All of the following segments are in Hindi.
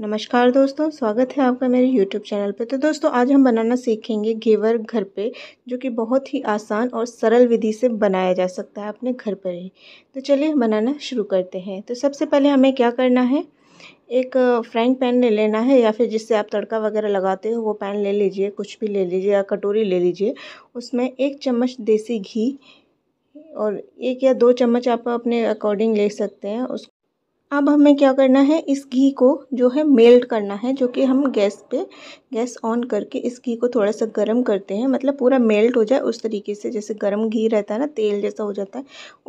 नमस्कार दोस्तों स्वागत है आपका मेरे YouTube चैनल पे तो दोस्तों आज हम बनाना सीखेंगे घेवर घर पे जो कि बहुत ही आसान और सरल विधि से बनाया जा सकता है अपने घर पर ही तो चलिए बनाना शुरू करते हैं तो सबसे पहले हमें क्या करना है एक फ्राइंग पैन ले लेना है या फिर जिससे आप तड़का वगैरह लगाते हो वो पैन ले लीजिए कुछ भी ले लीजिए या कटोरी ले लीजिए उसमें एक चम्मच देसी घी और एक या दो चम्मच आप अपने अकॉर्डिंग ले सकते हैं उस अब हमें क्या करना है इस घी को जो है मेल्ट करना है जो कि हम गैस पे गैस ऑन करके इस घी को थोड़ा सा गर्म करते हैं मतलब पूरा मेल्ट हो जाए उस तरीके से जैसे गर्म घी रहता है ना तेल जैसा हो जाता है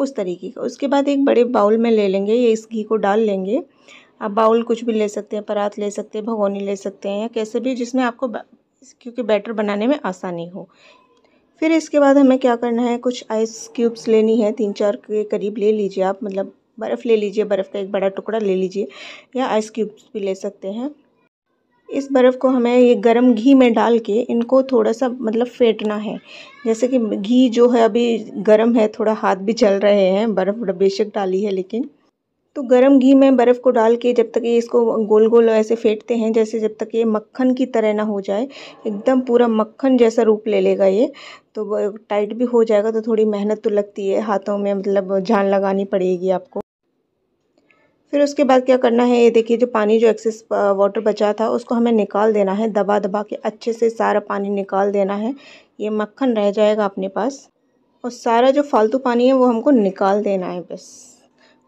उस तरीके का उसके बाद एक बड़े बाउल में ले लेंगे ये इस घी को डाल लेंगे आप बाउल कुछ भी ले सकते हैं परात ले सकते हैं भगोनी ले सकते हैं या कैसे भी जिसमें आपको क्योंकि बैटर बनाने में आसानी हो फिर इसके बाद हमें क्या करना है कुछ आइस क्यूब्स लेनी है तीन चार के करीब ले लीजिए आप मतलब बर्फ़ ले लीजिए बर्फ़ का एक बड़ा टुकड़ा ले लीजिए या आइस क्यूब्स भी ले सकते हैं इस बर्फ़ को हमें ये गरम घी में डाल के इनको थोड़ा सा मतलब फेंटना है जैसे कि घी जो है अभी गरम है थोड़ा हाथ भी जल रहे हैं बर्फ़ बेशक डाली है लेकिन तो गरम घी में बर्फ़ को डाल के जब तक ये इसको गोल गोल ऐसे फेंटते हैं जैसे जब तक ये मक्खन की तरह ना हो जाए एकदम पूरा मक्खन जैसा रूप ले लेगा ये तो टाइट भी हो जाएगा तो थोड़ी मेहनत तो लगती है हाथों में मतलब जान लगानी पड़ेगी आपको फिर उसके बाद क्या करना है ये देखिए जो पानी जो एक्सेस वाटर बचा था उसको हमें निकाल देना है दबा दबा के अच्छे से सारा पानी निकाल देना है ये मक्खन रह जाएगा अपने पास और सारा जो फालतू पानी है वो हमको निकाल देना है बस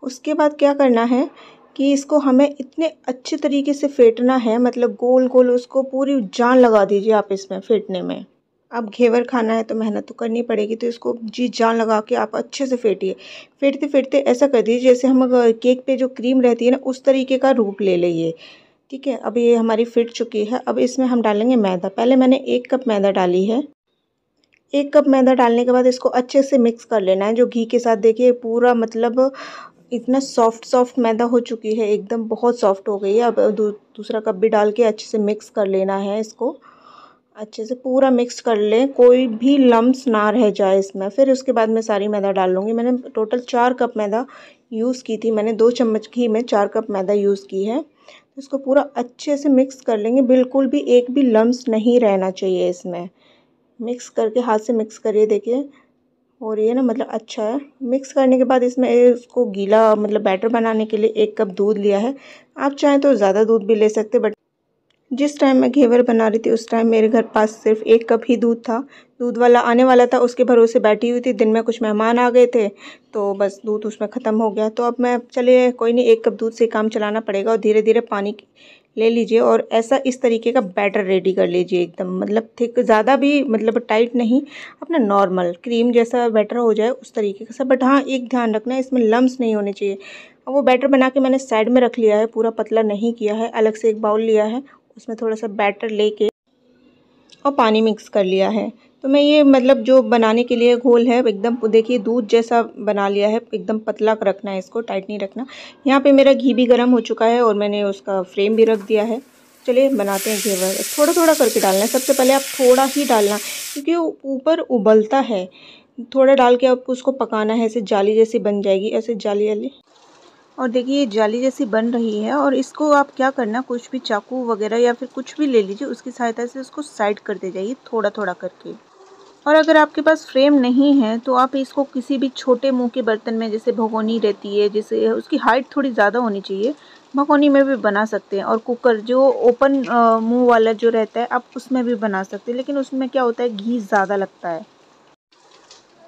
उसके बाद क्या करना है कि इसको हमें इतने अच्छे तरीके से फेंटना है मतलब गोल गोल उसको पूरी जान लगा दीजिए आप इसमें फेंटने में अब घेवर खाना है तो मेहनत तो करनी पड़ेगी तो इसको जी जान लगा के आप अच्छे से फेंटिए फेंटते फेंटते ऐसा कर दीजिए जैसे हम केक पे जो क्रीम रहती है ना उस तरीके का रूप ले लीजिए ठीक है अब ये हमारी फिट चुकी है अब इसमें हम डालेंगे मैदा पहले मैंने एक कप मैदा डाली है एक कप मैदा डालने के बाद इसको अच्छे से मिक्स कर लेना है जो घी के साथ देखिए पूरा मतलब इतना सॉफ्ट सॉफ्ट मैदा हो चुकी है एकदम बहुत सॉफ्ट हो गई है अब दूसरा कप भी डाल के अच्छे से मिक्स कर लेना है इसको अच्छे से पूरा मिक्स कर लें कोई भी लम्स ना रह जाए इसमें फिर उसके बाद मैं सारी मैदा डाल लूँगी मैंने टोटल चार कप मैदा यूज़ की थी मैंने दो चम्मच घी में चार कप मैदा यूज़ की है इसको पूरा अच्छे से मिक्स कर लेंगे बिल्कुल भी एक भी लम्स नहीं रहना चाहिए इसमें मिक्स करके हाथ से मिक्स करिए देखिए और ये ना मतलब अच्छा है मिक्स करने के बाद इसमें इसको गीला मतलब बैटर बनाने के लिए एक कप दूध लिया है आप चाहें तो ज़्यादा दूध भी ले सकते बट जिस टाइम मैं घेवर बना रही थी उस टाइम मेरे घर पास सिर्फ एक कप ही दूध था दूध वाला आने वाला था उसके भरोसे बैठी हुई थी दिन में कुछ मेहमान आ गए थे तो बस दूध उसमें ख़त्म हो गया तो अब मैं चलिए कोई नहीं एक कप दूध से काम चलाना पड़ेगा और धीरे धीरे पानी ले लीजिए और ऐसा इस तरीके का बैटर रेडी कर लीजिए एकदम मतलब थिक ज़्यादा भी मतलब टाइट नहीं अपना नॉर्मल क्रीम जैसा बैटर हो जाए उस तरीके का सब बट हाँ एक ध्यान रखना है इसमें लम्स नहीं होने चाहिए वो बैटर बना के मैंने साइड में रख लिया है पूरा पतला नहीं किया है अलग से एक बाउल लिया है उसमें थोड़ा सा बैटर लेके और पानी मिक्स कर लिया है तो मैं ये मतलब जो बनाने के लिए घोल है एकदम देखिए दूध जैसा बना लिया है एकदम पतला रखना है इसको टाइट नहीं रखना यहाँ पे मेरा घी भी गर्म हो चुका है और मैंने उसका फ्रेम भी रख दिया है चलिए बनाते हैं घेवर थोड़ा थोड़ा करके डालना है सबसे पहले आप थोड़ा ही डालना क्योंकि ऊपर उबलता है थोड़ा डाल के आपको उसको पकाना है ऐसे जाली जैसी बन जाएगी ऐसे जाली वाली और देखिए ये जाली जैसी बन रही है और इसको आप क्या करना कुछ भी चाकू वगैरह या फिर कुछ भी ले लीजिए उसकी सहायता से उसको साइड करते जाइए थोड़ा थोड़ा करके और अगर आपके पास फ्रेम नहीं है तो आप इसको किसी भी छोटे मुंह के बर्तन में जैसे भगोनी रहती है जैसे उसकी हाइट थोड़ी ज़्यादा होनी चाहिए भगोनी में भी बना सकते हैं और कुकर जो ओपन मुँह वाला जो रहता है आप उसमें भी बना सकते हैं लेकिन उसमें क्या होता है घी ज़्यादा लगता है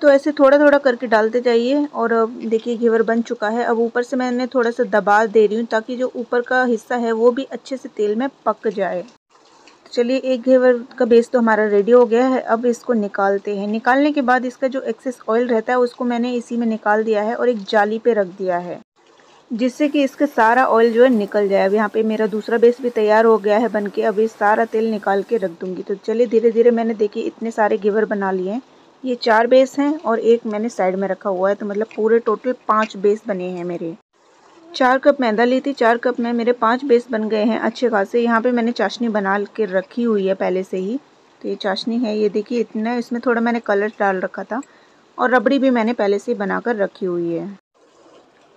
तो ऐसे थोड़ा थोड़ा करके डालते जाइए और देखिए घेवर बन चुका है अब ऊपर से मैंने थोड़ा सा दबा दे रही हूँ ताकि जो ऊपर का हिस्सा है वो भी अच्छे से तेल में पक जाए तो चलिए एक घेवर का बेस तो हमारा रेडी हो गया है अब इसको निकालते हैं निकालने के बाद इसका जो एक्सेस ऑयल रहता है उसको मैंने इसी में निकाल दिया है और एक जाली पे रख दिया है जिससे कि इसका सारा ऑयल जो है निकल जाए अब यहाँ पे मेरा दूसरा बेस भी तैयार हो गया है बन के अब ये सारा तेल निकाल के रख दूंगी तो चलिए धीरे धीरे मैंने देखिए इतने सारे घेवर बना लिए हैं ये चार बेस हैं और एक मैंने साइड में रखा हुआ है तो मतलब पूरे टोटल पाँच बेस बने हैं मेरे चार कप मैदा ली थी चार कप में मेरे पाँच बेस बन गए हैं अच्छे खासे यहाँ पे मैंने चाशनी बना के रखी हुई है पहले से ही तो ये चाशनी है ये देखिए इतना इसमें थोड़ा मैंने कलर डाल रखा था और रबड़ी भी मैंने पहले से ही बना कर रखी हुई है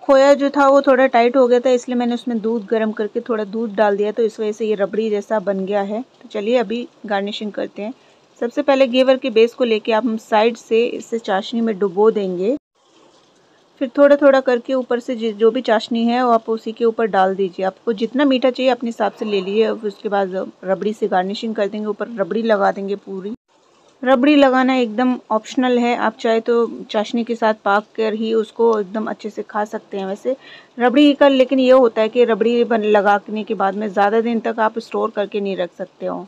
खोया जो था वो थोड़ा टाइट हो गया था इसलिए मैंने उसमें दूध गर्म करके थोड़ा दूध डाल दिया तो इस वजह से ये रबड़ी जैसा बन गया है तो चलिए अभी गार्निशिंग करते हैं सबसे पहले घेवर के बेस को लेके आप हम साइड से इसे चाशनी में डुबो देंगे फिर थोड़ा थोड़ा करके ऊपर से जो भी चाशनी है वो आप उसी के ऊपर डाल दीजिए आपको जितना मीठा चाहिए अपने हिसाब से ले लीजिए और उसके बाद रबड़ी से गार्निशिंग कर देंगे ऊपर रबड़ी लगा देंगे पूरी रबड़ी लगाना एकदम ऑप्शनल है आप चाहे तो चाशनी के साथ पाक कर ही उसको एकदम अच्छे से खा सकते हैं वैसे रबड़ी का लेकिन ये होता है कि रबड़ी लगाने के बाद में ज़्यादा दिन तक आप स्टोर करके नहीं रख सकते हो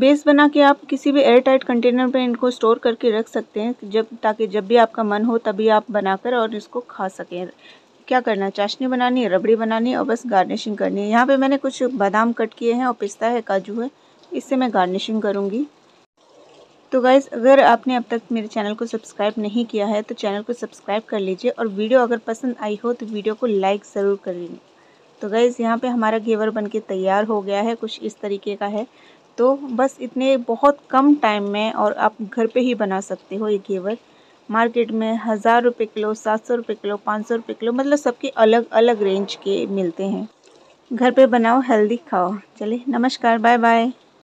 बेस बना के आप किसी भी एयर टाइट कंटेनर में इनको स्टोर करके रख सकते हैं जब ताकि जब भी आपका मन हो तभी आप बनाकर और इसको खा सकें क्या करना है चाशनी बनानी है रबड़ी बनानी है और बस गार्निशिंग करनी है यहाँ पे मैंने कुछ बादाम कट किए हैं और पिस्ता है काजू है इससे मैं गार्निशिंग करूँगी तो गाइज़ अगर आपने अब तक मेरे चैनल को सब्सक्राइब नहीं किया है तो चैनल को सब्सक्राइब कर लीजिए और वीडियो अगर पसंद आई हो तो वीडियो को लाइक ज़रूर कर लीजिए तो गाइज़ यहाँ पे हमारा घेवर बनके तैयार हो गया है कुछ इस तरीके का है तो बस इतने बहुत कम टाइम में और आप घर पे ही बना सकते हो ये घेवर मार्केट में हज़ार रुपये किलो सात सौ रुपये किलो पाँच सौ रुपये किलो मतलब सबके अलग अलग रेंज के मिलते हैं घर पे बनाओ हेल्दी खाओ चलिए नमस्कार बाय बाय